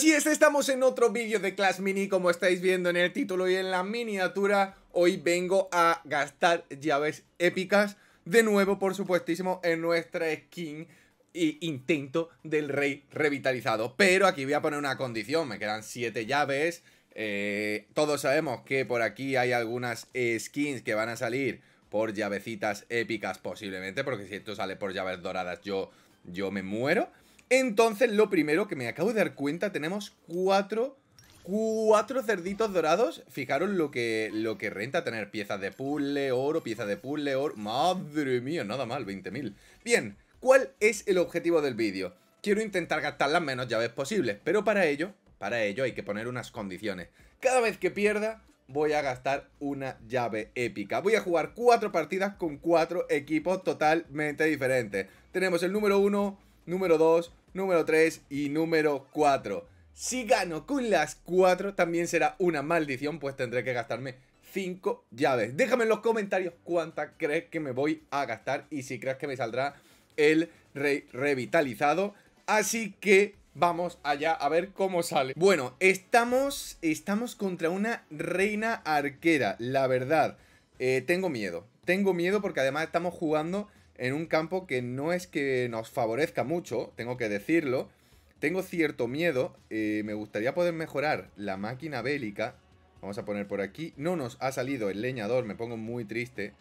Así es, estamos en otro vídeo de Clash Mini, como estáis viendo en el título y en la miniatura. Hoy vengo a gastar llaves épicas, de nuevo, por supuestísimo, en nuestra skin e intento del rey revitalizado. Pero aquí voy a poner una condición, me quedan 7 llaves. Eh, todos sabemos que por aquí hay algunas skins que van a salir por llavecitas épicas posiblemente, porque si esto sale por llaves doradas yo, yo me muero. Entonces, lo primero que me acabo de dar cuenta, tenemos cuatro, cuatro cerditos dorados. Fijaros lo que, lo que renta tener piezas de puzzle, oro, piezas de puzzle, oro. Madre mía, nada mal, 20.000. Bien, ¿cuál es el objetivo del vídeo? Quiero intentar gastar las menos llaves posibles, pero para ello, para ello hay que poner unas condiciones. Cada vez que pierda, voy a gastar una llave épica. Voy a jugar cuatro partidas con cuatro equipos totalmente diferentes. Tenemos el número uno, número dos, número 3 y número 4. Si gano con las 4 también será una maldición, pues tendré que gastarme 5 llaves. Déjame en los comentarios cuántas crees que me voy a gastar y si crees que me saldrá el rey revitalizado. Así que vamos allá a ver cómo sale. Bueno, estamos, estamos contra una reina arquera, la verdad. Eh, tengo miedo, tengo miedo porque además estamos jugando en un campo que no es que nos favorezca mucho, tengo que decirlo. Tengo cierto miedo, eh, me gustaría poder mejorar la máquina bélica. Vamos a poner por aquí. No nos ha salido el leñador, me pongo muy triste.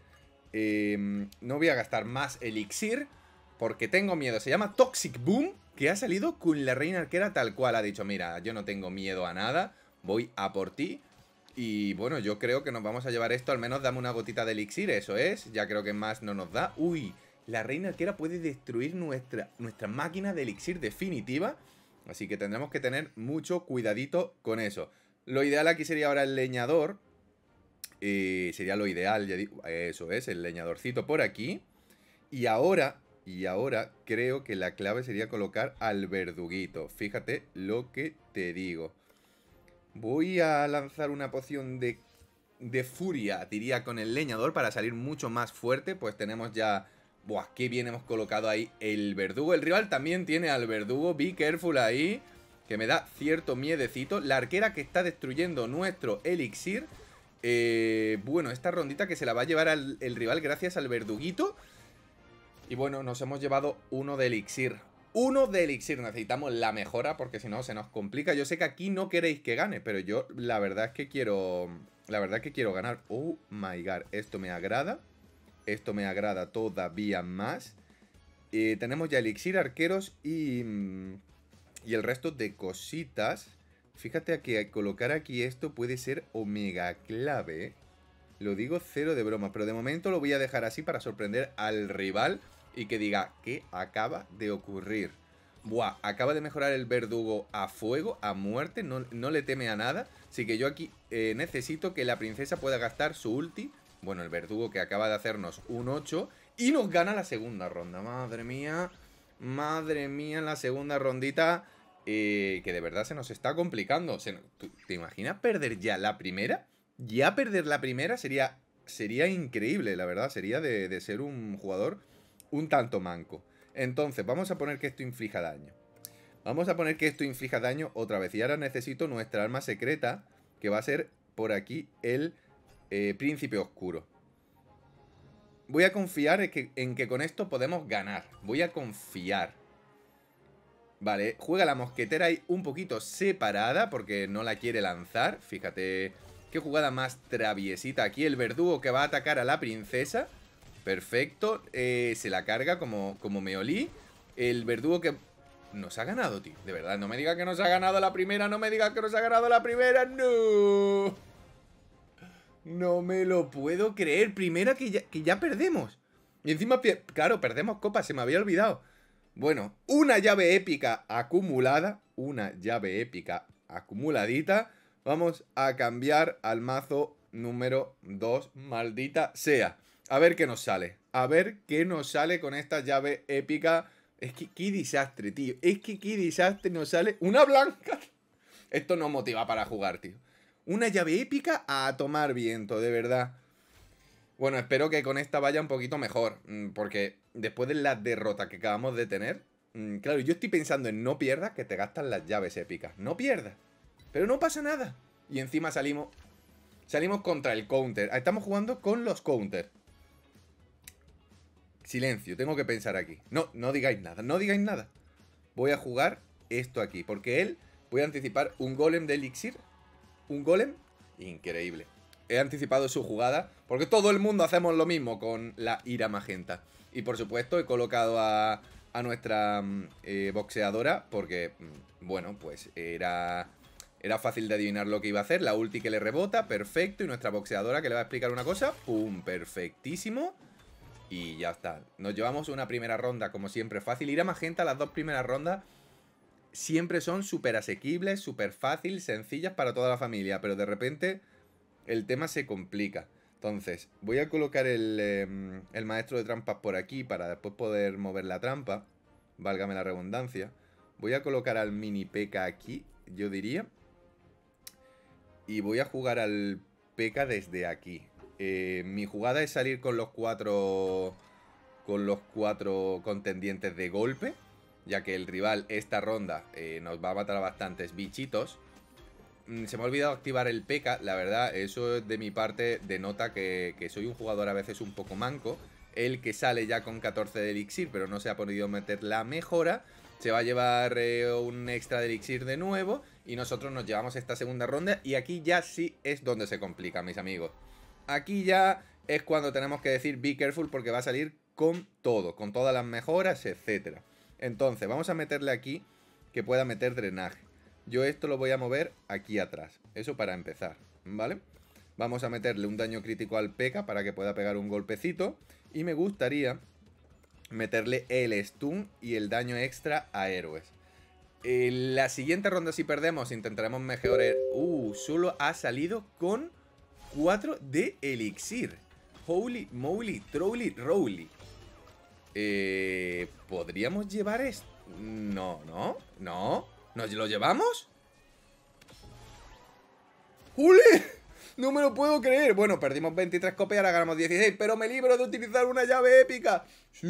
Em, no voy a gastar más elixir porque tengo miedo. Se llama Toxic Boom, que ha salido con la reina arquera tal cual. Ha dicho, mira, yo no tengo miedo a nada, voy a por ti. Y bueno, yo creo que nos vamos a llevar esto, al menos dame una gotita de elixir, eso es. Ya creo que más no nos da. Uy, la reina arquera puede destruir nuestra, máquina de elixir definitiva. Así que tendremos que tener mucho cuidadito con eso. Lo ideal aquí sería ahora el leñador. Eh, sería lo ideal, ya digo, eso es, el leñadorcito por aquí. Y ahora, y ahora creo que la clave sería colocar al verduguito. Fíjate lo que te digo. Voy a lanzar una poción de, de furia, diría, con el leñador para salir mucho más fuerte. Pues tenemos ya Buah, qué bien hemos colocado ahí el verdugo. El rival también tiene al verdugo. Be careful ahí. Que me da cierto miedecito. La arquera que está destruyendo nuestro elixir. Eh, bueno, esta rondita que se la va a llevar el rival gracias al verduguito. Y bueno, nos hemos llevado uno de elixir. Uno de elixir. Necesitamos la mejora porque si no se nos complica. Yo sé que aquí no queréis que gane, pero yo la verdad es que quiero... La verdad es que quiero ganar. Oh my god, esto me agrada. Esto me agrada todavía más. Eh, tenemos ya elixir, arqueros y, mm, y el resto de cositas. Fíjate que colocar aquí esto puede ser omega clave. Lo digo cero de broma, pero de momento lo voy a dejar así para sorprender al rival y que diga qué acaba de ocurrir. Buah, acaba de mejorar el verdugo a fuego, a muerte, no, le teme a nada. Así que yo aquí eh, necesito que la princesa pueda gastar su ulti bueno, el verdugo que acaba de hacernos un 8 y nos gana la segunda ronda. Madre mía, madre mía, la segunda rondita eh, que de verdad se nos está complicando. ¿Te imaginas perder ya la primera? Ya perder la primera sería, sería increíble, la verdad. Sería de, de ser un jugador un tanto manco. Entonces, vamos a poner que esto inflija daño. Vamos a poner que esto inflija daño otra vez. Y ahora necesito nuestra arma secreta, que va a ser por aquí el eh, Príncipe Oscuro. Voy a confiar en que, con esto podemos ganar. Voy a confiar. Vale, juega la mosquetera ahí un poquito separada porque no la quiere lanzar. Fíjate qué jugada más traviesita. Aquí el verdugo que va a atacar a la princesa. Perfecto, eh, se la carga como, como me olí. El verdugo que... Nos ha ganado, tío. De verdad, no me diga que nos ha ganado la primera, no me diga que nos ha ganado la primera. No. No me lo puedo creer. Primera que ya, que ya perdemos. Y encima, claro, perdemos copa, se me había olvidado. Bueno, una llave épica acumulada. Una llave épica acumuladita. Vamos a cambiar al mazo número 2, maldita sea. A ver qué nos sale. A ver qué nos sale con esta llave épica. Es que qué desastre, tío. Es que qué desastre nos sale. ¡Una blanca! Esto no motiva para jugar, tío. Una llave épica a tomar viento, de verdad. Bueno, espero que con esta vaya un poquito mejor, mm, porque después de la derrota que acabamos de tener, mm, claro, yo estoy pensando en no pierdas que te gastan las llaves épicas. No pierdas. Pero no pasa nada. Y encima salimos... Salimos contra el counter. Ah, estamos jugando con los counters. Silencio, tengo que pensar aquí. No, no digáis nada, no digáis nada. Voy a jugar esto aquí, porque él... Voy a anticipar un golem de elixir un golem increíble. He anticipado su jugada, porque todo el mundo hacemos lo mismo con la ira magenta. Y por supuesto he colocado a, nuestra mm, eh, boxeadora, porque, mm, bueno, pues era, era fácil de adivinar lo que iba a hacer. La ulti que le rebota, perfecto. Y nuestra boxeadora que le va a explicar una cosa, ¡pum! Perfectísimo. Y ya está. Nos llevamos una primera ronda, como siempre, fácil. Ira magenta las dos primeras rondas siempre son súper asequibles, súper fáciles, sencillas para toda la familia, pero de repente el tema se complica. Entonces, voy a colocar el, em, el maestro de trampas por aquí para después poder mover la trampa, válgame la redundancia. Voy a colocar al mini P.K. aquí, yo diría. Y voy a jugar al P.K. desde aquí. Eh, mi jugada es salir con los cuatro... Con los cuatro contendientes de golpe ya que el rival esta ronda eh, nos va a matar a bastantes bichitos. Mm, se me ha olvidado activar el P.E.K.K.A, la verdad, eso de mi parte denota que, soy un jugador a veces un poco manco. El que sale ya con 14 de elixir, pero no se ha podido meter la mejora, se va a llevar eh, un extra de elixir de nuevo y nosotros nos llevamos esta segunda ronda y aquí ya sí es donde se complica, mis amigos. Aquí ya es cuando tenemos que decir be careful porque va a salir con todo, con todas las mejoras, etcétera. Entonces, vamos a meterle aquí que pueda meter drenaje. Yo esto lo voy a mover aquí atrás. Eso para empezar, ¿vale? Vamos a meterle un daño crítico al P.E.K.K.A. para que pueda pegar un golpecito. Y me gustaría meterle el stun y el daño extra a héroes. En la siguiente ronda si perdemos intentaremos mejorar... Uh, solo ha salido con 4 de elixir. Holy moly, trolly roly. Eh, ¿Podríamos llevar esto? No, no, no. ¿Nos lo llevamos? ¡Jule! No me lo puedo creer. Bueno, perdimos 23 copias, ahora ganamos 16, pero me libro de utilizar una llave épica. Sí.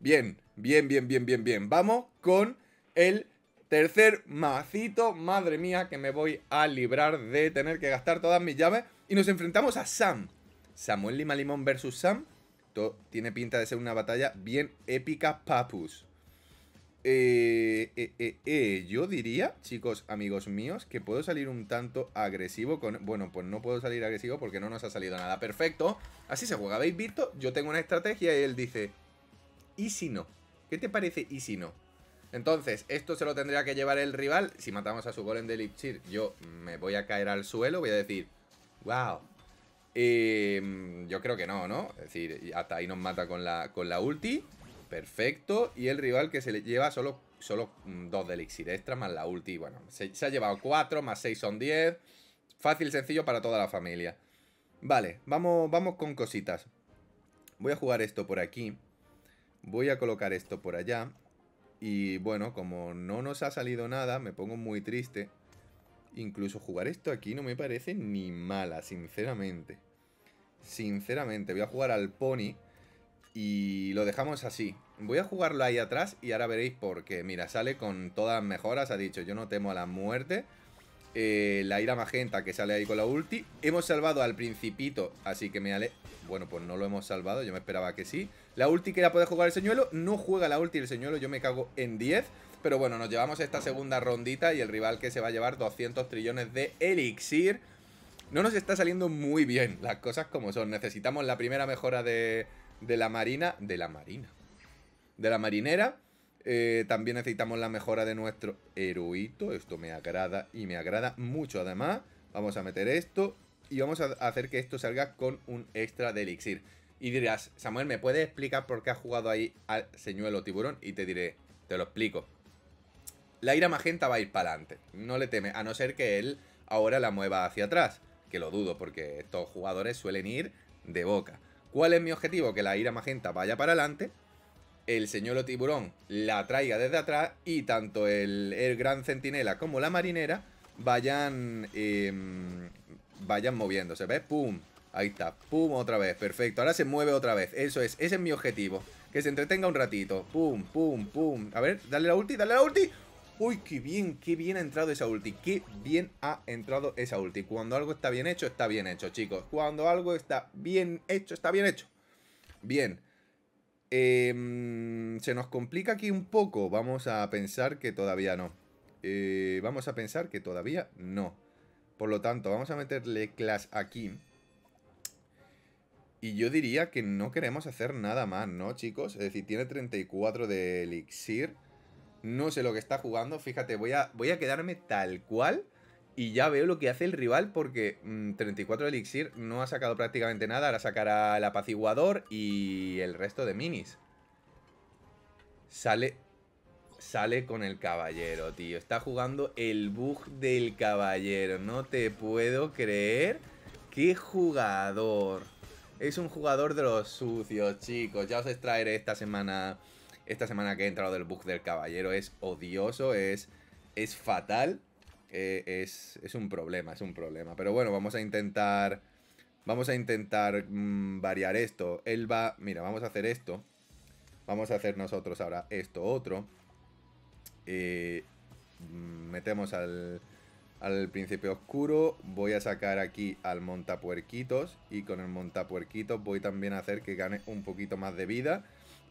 Bien, bien, bien, bien, bien, bien. Vamos con el tercer macito. Madre mía, que me voy a librar de tener que gastar todas mis llaves. Y nos enfrentamos a Sam. Samuel Lima Limón versus Sam tiene pinta de ser una batalla bien épica, papus. Eh eh, eh, eh, yo diría, chicos, amigos míos, que puedo salir un tanto agresivo con... Bueno, pues no puedo salir agresivo porque no nos ha salido nada perfecto. Así se juega, ¿habéis visto? Yo tengo una estrategia y él dice... ¿Y si no? ¿Qué te parece y si no? Entonces, esto se lo tendría que llevar el rival. Si matamos a su golem de Lipchir, yo me voy a caer al suelo, voy a decir... ¡Wow! Em, yo creo que no, ¿no? Es decir, hasta ahí nos mata con la, con ulti. Perfecto. Y el rival que se le lleva solo, solo mm, dos de elixir extra más la ulti. Bueno, se, ha llevado cuatro más seis son diez Fácil, sencillo para toda la familia. Vale, vamos, vamos con cositas. Voy a jugar esto por aquí. Voy a colocar esto por allá. Y bueno, como no nos ha salido nada, me pongo muy triste. Incluso jugar esto aquí no me parece ni mala, sinceramente. Sinceramente, voy a jugar al Pony y lo dejamos así. Voy a jugarlo ahí atrás y ahora veréis por qué. Mira, sale con todas las mejoras, ha dicho, yo no temo a la muerte. Eh, la ira magenta que sale ahí con la ulti. Hemos salvado al principito, así que me ale... Bueno, pues no lo hemos salvado, yo me esperaba que sí. La ulti que la puede jugar el señuelo, no juega la ulti el señuelo, yo me cago en 10. Pero bueno, nos llevamos esta segunda rondita y el rival que se va a llevar 200 trillones de elixir no nos está saliendo muy bien las cosas como son. Necesitamos la primera mejora de, la marina. De la marina. De la marinera. Eh, también necesitamos la mejora de nuestro heroíto. Esto me agrada y me agrada mucho además. Vamos a meter esto y vamos a hacer que esto salga con un extra de elixir. Y dirás, Samuel, ¿me puedes explicar por qué ha jugado ahí al señuelo tiburón? Y te diré, te lo explico. La ira magenta va a ir para adelante, no le teme, a no ser que él ahora la mueva hacia atrás que lo dudo porque estos jugadores suelen ir de boca. ¿Cuál es mi objetivo? Que la ira magenta vaya para adelante, el señor tiburón la traiga desde atrás y tanto el, gran centinela como la marinera vayan, em, vayan moviéndose. ¿Ves? ¡Pum! Ahí está, pum, otra vez, perfecto, ahora se mueve otra vez, eso es, ese es mi objetivo, que se entretenga un ratito, pum, pum, pum, a ver, dale la ulti, dale la ulti, Uy, qué bien, qué bien ha entrado esa ulti. Qué bien ha entrado esa ulti. Cuando algo está bien hecho, está bien hecho, chicos. Cuando algo está bien hecho, está bien hecho. Bien. Em, se nos complica aquí un poco. Vamos a pensar que todavía no. Eh, vamos a pensar que todavía no. Por lo tanto, vamos a meterle Clash aquí. Y yo diría que no queremos hacer nada más, ¿no, chicos? Es decir, tiene 34 de elixir no sé lo que está jugando. Fíjate, voy a, voy a quedarme tal cual y ya veo lo que hace el rival porque 34 mm, elixir no ha sacado prácticamente nada. Ahora sacará el apaciguador y el resto de minis. Sale, sale con el caballero, tío. Está jugando el bug del caballero. No te puedo creer. ¡Qué jugador! Es un jugador de los sucios, chicos. Ya os extraeré esta semana esta semana que he entrado del bug del caballero es odioso, es, es fatal. Eh, es, es, un problema, es un problema. Pero bueno, vamos a intentar... Vamos a intentar mm, variar esto. Él va... Mira, vamos a hacer esto. Vamos a hacer nosotros ahora esto otro. Eh, mm, metemos al, al príncipe oscuro. Voy a sacar aquí al montapuerquitos. Y con el montapuerquitos voy también a hacer que gane un poquito más de vida.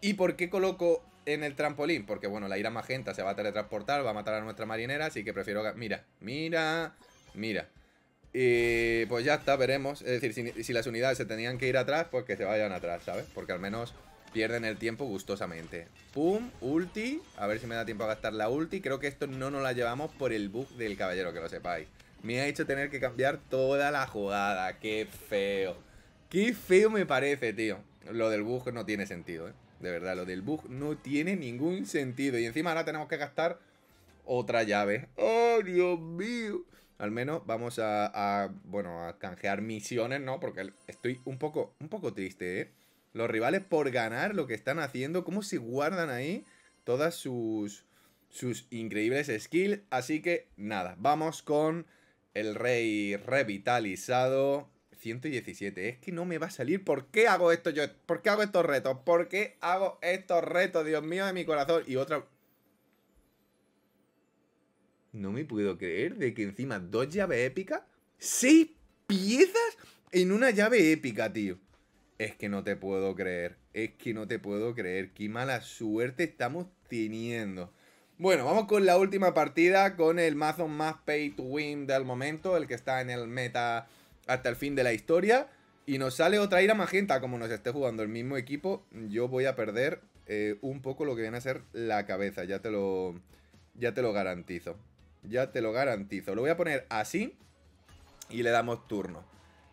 ¿Y por qué coloco en el trampolín? Porque, bueno, la ira magenta se va a teletransportar, va a matar a nuestra marinera, así que prefiero... Mira, mira, mira. Y pues ya está, veremos. Es decir, si, si, las unidades se tenían que ir atrás, pues que se vayan atrás, ¿sabes? Porque al menos pierden el tiempo gustosamente. Pum, ulti. A ver si me da tiempo a gastar la ulti. Creo que esto no nos la llevamos por el bug del caballero, que lo sepáis. Me ha hecho tener que cambiar toda la jugada. Qué feo. Qué feo me parece, tío. Lo del bug no tiene sentido, ¿eh? De verdad, lo del bug no tiene ningún sentido. Y encima ahora tenemos que gastar otra llave. ¡Oh, Dios mío! Al menos vamos a, bueno, a canjear misiones, ¿no? Porque estoy un poco, un poco triste, ¿eh? Los rivales por ganar lo que están haciendo, cómo se guardan ahí todas sus, sus increíbles skills. Así que nada, vamos con el rey revitalizado. 117. Es que no me va a salir. ¿Por qué hago esto yo? ¿Por qué hago estos retos? ¿Por qué hago estos retos? Dios mío de mi corazón. Y otra... No me puedo creer de que encima dos llaves épicas... ¡Seis piezas en una llave épica, tío! Es que no te puedo creer. Es que no te puedo creer. Qué mala suerte estamos teniendo. Bueno, vamos con la última partida, con el mazo más pay to win del momento, el que está en el meta hasta el fin de la historia y nos sale otra ira magenta, como nos esté jugando el mismo equipo, yo voy a perder eh, un poco lo que viene a ser la cabeza, ya te lo, ya te lo garantizo. Ya te lo garantizo. Lo voy a poner así y le damos turno.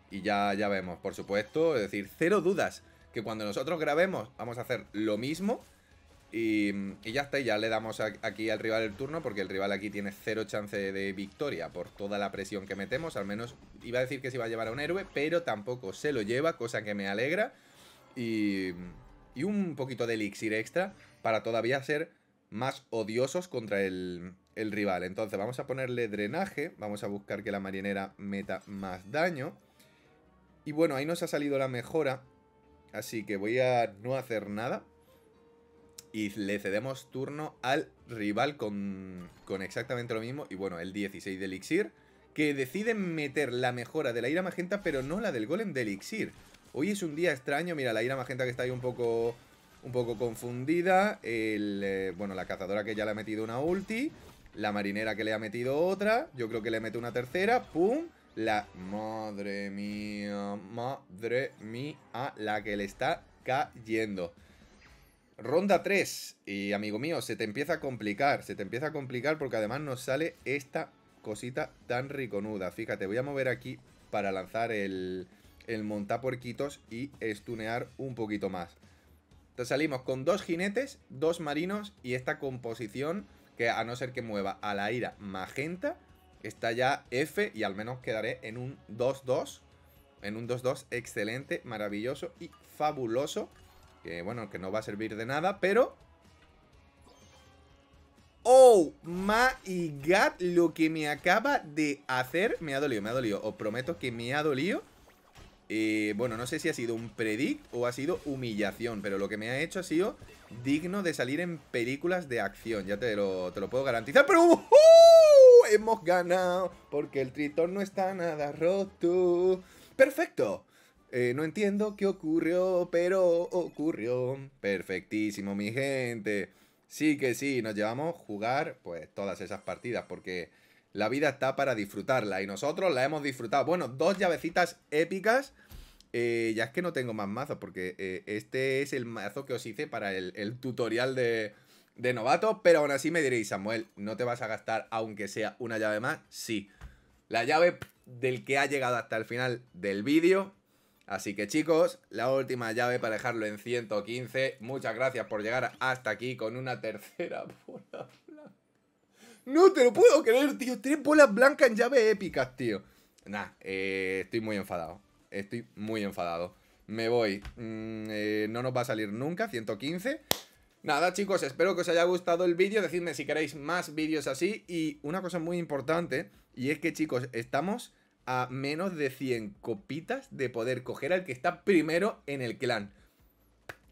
Y ya, ya vemos, por supuesto, es decir, cero dudas que cuando nosotros grabemos vamos a hacer lo mismo Mm, y, ya está, ya le damos aquí al rival el turno porque el rival aquí tiene cero chance de victoria por toda la presión que metemos. Al menos iba a decir que se iba a llevar a un héroe, pero tampoco se lo lleva, cosa que me alegra. Y, un poquito de elixir extra para todavía ser más odiosos contra el, el rival. Entonces vamos a ponerle drenaje, vamos a buscar que la marinera meta más daño. Y bueno, ahí nos ha salido la mejora, así que voy a no hacer nada y le cedemos turno al rival con, exactamente lo mismo. Y bueno, el 16 de elixir. Que decide meter la mejora de la ira magenta, pero no la del golem de elixir. Hoy es un día extraño. Mira, la ira magenta que está ahí un poco un poco confundida. El, eh, bueno, la cazadora que ya le ha metido una ulti. La marinera que le ha metido otra. Yo creo que le mete una tercera. ¡Pum! La... Madre mía. Madre mía. La que le está cayendo. Ronda 3. Y amigo mío, se te empieza a complicar. Se te empieza a complicar porque además nos sale esta cosita tan riconuda. Fíjate, voy a mover aquí para lanzar el, el montapuerquitos y estunear un poquito más. Entonces salimos con dos jinetes, dos marinos y esta composición que a no ser que mueva a la ira magenta, está ya F y al menos quedaré en un 2-2. En un 2-2 excelente, maravilloso y fabuloso. Que bueno, que no va a servir de nada, pero... ¡Oh my god! Lo que me acaba de hacer me ha dolido, me ha dolido. Os prometo que me ha dolido. Eh, bueno, no sé si ha sido un predict o ha sido humillación, pero lo que me ha hecho ha sido digno de salir en películas de acción. Ya te lo, puedo garantizar, pero... ¡uh! hemos ganado porque el tritón no está nada roto. ¡Perfecto! Eh, no entiendo qué ocurrió, pero ocurrió. Perfectísimo, mi gente. Sí que sí, nos llevamos a jugar pues todas esas partidas porque la vida está para disfrutarla y nosotros la hemos disfrutado. Bueno, dos llavecitas épicas. Eh, ya es que no tengo más mazos porque eh, este es el mazo que os hice para el, tutorial de, de novato, pero aún así me diréis, Samuel, ¿no te vas a gastar aunque sea una llave más? Sí. La llave del que ha llegado hasta el final del vídeo Así que chicos, la última llave para dejarlo en 115. Muchas gracias por llegar hasta aquí con una tercera bola blanca. No te lo puedo creer, tío. Tres bolas blancas en llave épicas, tío. Nah, eh, estoy muy enfadado. Estoy muy enfadado. Me voy. Mm, eh, no nos va a salir nunca, 115. Nada chicos, espero que os haya gustado el vídeo, decidme si queréis más vídeos así y una cosa muy importante y es que chicos, estamos a menos de 100 copitas de poder coger al que está primero en el clan.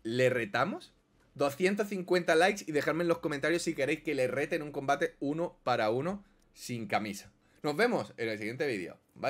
¿Le retamos? 250 likes y dejadme en los comentarios si queréis que le reten un combate uno para uno sin camisa. Nos vemos en el siguiente vídeo. Bye bye.